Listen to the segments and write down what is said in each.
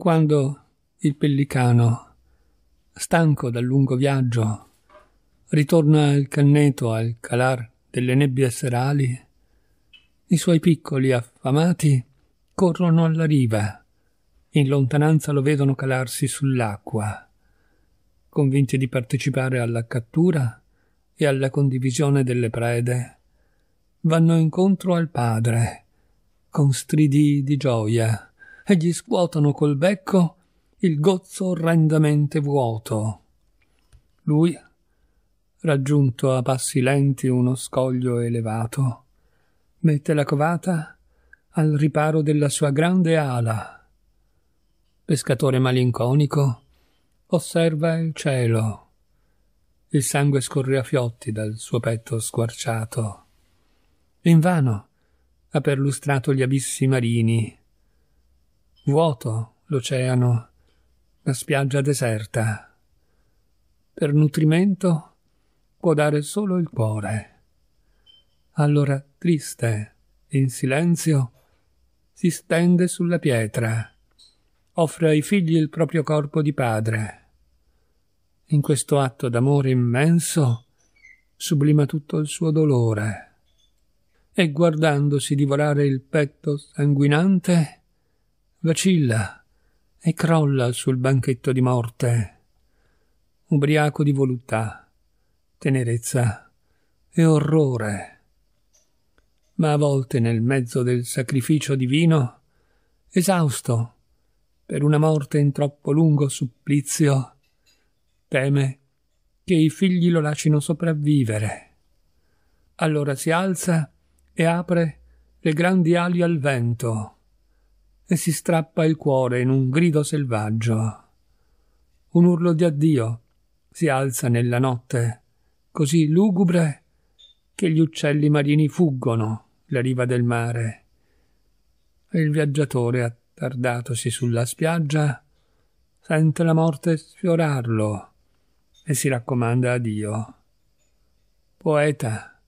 Quando il pellicano, stanco dal lungo viaggio, ritorna al canneto al calar delle nebbie serali, i suoi piccoli affamati corrono alla riva, in lontananza lo vedono calarsi sull'acqua, convinti di partecipare alla cattura e alla condivisione delle prede, vanno incontro al padre, con stridi di gioia e gli scuotono col becco il gozzo orrendamente vuoto. Lui, raggiunto a passi lenti uno scoglio elevato, mette la covata al riparo della sua grande ala. Pescatore malinconico, osserva il cielo. Il sangue scorre a fiotti dal suo petto squarciato. Invano ha perlustrato gli abissi marini, Vuoto l'oceano, la spiaggia deserta. Per nutrimento può dare solo il cuore. Allora, triste, in silenzio, si stende sulla pietra, offre ai figli il proprio corpo di padre. In questo atto d'amore immenso sublima tutto il suo dolore e guardandosi divorare il petto sanguinante vacilla e crolla sul banchetto di morte, ubriaco di voluttà, tenerezza e orrore. Ma a volte nel mezzo del sacrificio divino, esausto per una morte in troppo lungo supplizio, teme che i figli lo lascino sopravvivere. Allora si alza e apre le grandi ali al vento e si strappa il cuore in un grido selvaggio. Un urlo di addio si alza nella notte, così lugubre che gli uccelli marini fuggono la riva del mare. E il viaggiatore, attardatosi sulla spiaggia, sente la morte sfiorarlo e si raccomanda a Dio. Poeta.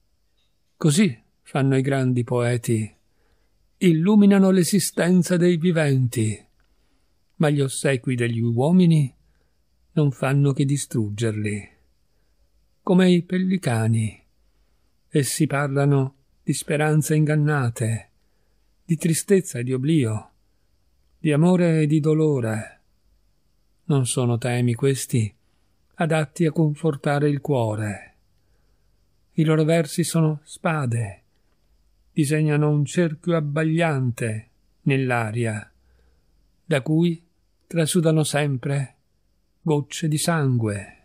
Così fanno i grandi poeti illuminano l'esistenza dei viventi, ma gli ossequi degli uomini non fanno che distruggerli, come i pellicani. Essi parlano di speranze ingannate, di tristezza e di oblio, di amore e di dolore. Non sono temi questi adatti a confortare il cuore. I loro versi sono spade, disegnano un cerchio abbagliante nell'aria, da cui trasudano sempre gocce di sangue.